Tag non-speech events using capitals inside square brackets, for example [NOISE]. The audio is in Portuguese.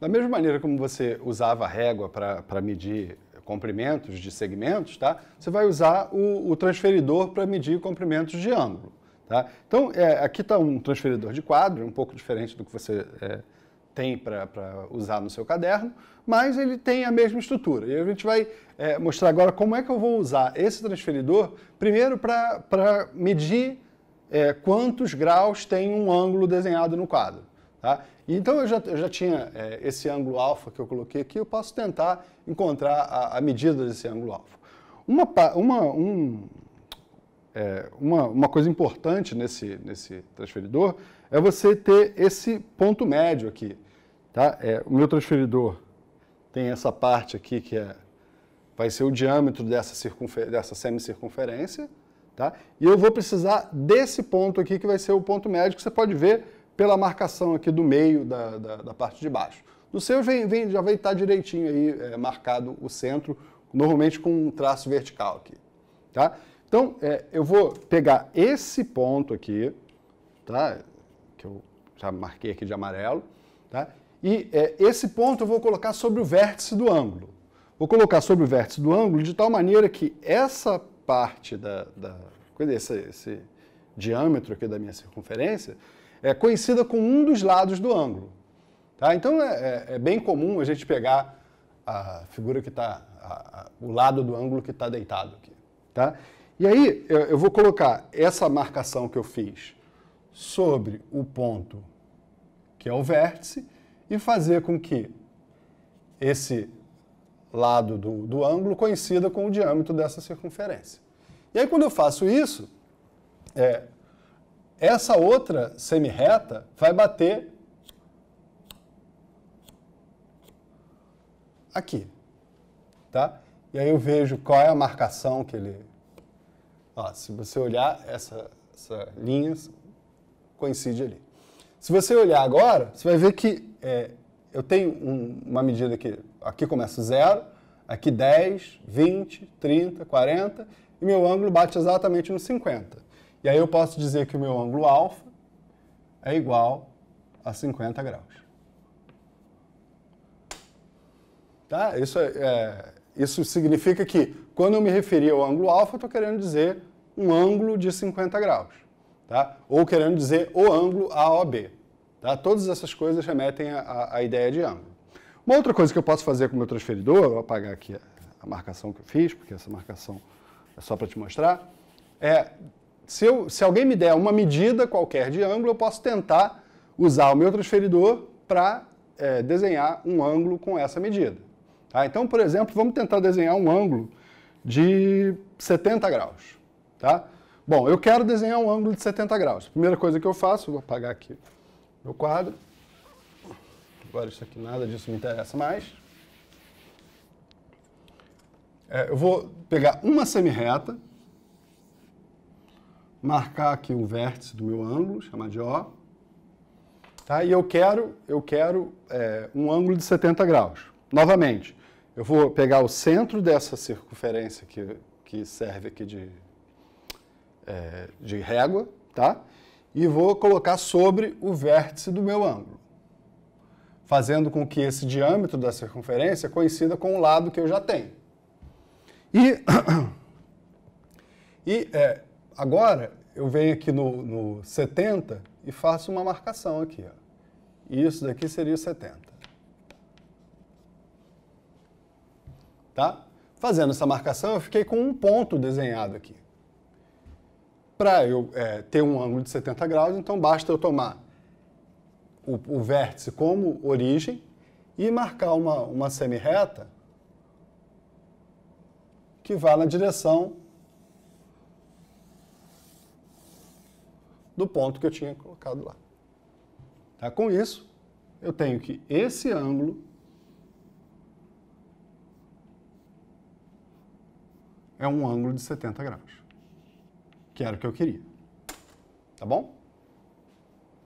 Da mesma maneira como você usava a régua para medir comprimentos de segmentos, tá? você vai usar o, o transferidor para medir comprimentos de ângulo. Tá? Então, é, aqui está um transferidor de quadro, um pouco diferente do que você é, tem para usar no seu caderno, mas ele tem a mesma estrutura. E a gente vai é, mostrar agora como é que eu vou usar esse transferidor, primeiro para medir é, quantos graus tem um ângulo desenhado no quadro. Tá? Então eu já, eu já tinha é, esse ângulo alfa que eu coloquei aqui, eu posso tentar encontrar a, a medida desse ângulo alfa. Uma, uma, um, é, uma, uma coisa importante nesse, nesse transferidor é você ter esse ponto médio aqui. Tá? É, o meu transferidor tem essa parte aqui que é, vai ser o diâmetro dessa, dessa semicircunferência. Tá? E eu vou precisar desse ponto aqui que vai ser o ponto médio, que você pode ver pela marcação aqui do meio da, da, da parte de baixo. No seu vem, vem, já vai estar direitinho aí é, marcado o centro, normalmente com um traço vertical aqui. Tá? Então, é, eu vou pegar esse ponto aqui, tá? que eu já marquei aqui de amarelo, tá? e é, esse ponto eu vou colocar sobre o vértice do ângulo. Vou colocar sobre o vértice do ângulo de tal maneira que essa parte da, da esse, esse diâmetro aqui da minha circunferência, é, coincida com um dos lados do ângulo. Tá? Então é, é, é bem comum a gente pegar a figura que está, o lado do ângulo que está deitado aqui. Tá? E aí eu, eu vou colocar essa marcação que eu fiz sobre o ponto que é o vértice e fazer com que esse lado do, do, ângulo coincida com o diâmetro dessa circunferência. E aí, quando eu faço isso, é, essa outra semi-reta vai bater aqui, tá? E aí eu vejo qual é a marcação que ele... Ó, se você olhar, essa, essa linha coincide ali. Se você olhar agora, você vai ver que é, eu tenho um, uma medida que aqui começa 0, aqui 10, 20, 30, 40, e meu ângulo bate exatamente no 50. E aí eu posso dizer que o meu ângulo alfa é igual a 50 graus. Tá? Isso, é, é, isso significa que, quando eu me referi ao ângulo alfa, eu estou querendo dizer um ângulo de 50 graus. Tá? Ou querendo dizer o ângulo AOB. Tá? Todas essas coisas remetem à ideia de ângulo. Uma outra coisa que eu posso fazer com o meu transferidor, vou apagar aqui a marcação que eu fiz, porque essa marcação é só para te mostrar, é se, eu, se alguém me der uma medida qualquer de ângulo, eu posso tentar usar o meu transferidor para é, desenhar um ângulo com essa medida. Tá? Então, por exemplo, vamos tentar desenhar um ângulo de 70 graus. Tá? Bom, eu quero desenhar um ângulo de 70 graus. Primeira coisa que eu faço, vou apagar aqui meu quadro. Agora isso aqui, nada disso me interessa mais. É, eu vou pegar uma reta marcar aqui um vértice do meu ângulo, chamar de O. Tá? E eu quero, eu quero é, um ângulo de 70 graus. Novamente, eu vou pegar o centro dessa circunferência que, que serve aqui de, é, de régua, tá? e vou colocar sobre o vértice do meu ângulo, fazendo com que esse diâmetro da circunferência coincida com o lado que eu já tenho. E, [COUGHS] e é, agora eu venho aqui no, no 70 e faço uma marcação aqui. Ó. isso daqui seria o 70. Tá? Fazendo essa marcação, eu fiquei com um ponto desenhado aqui. Para eu é, ter um ângulo de 70 graus, então basta eu tomar o, o vértice como origem e marcar uma, uma reta que vá na direção do ponto que eu tinha colocado lá. Tá? Com isso, eu tenho que esse ângulo é um ângulo de 70 graus, que era o que eu queria. Tá bom?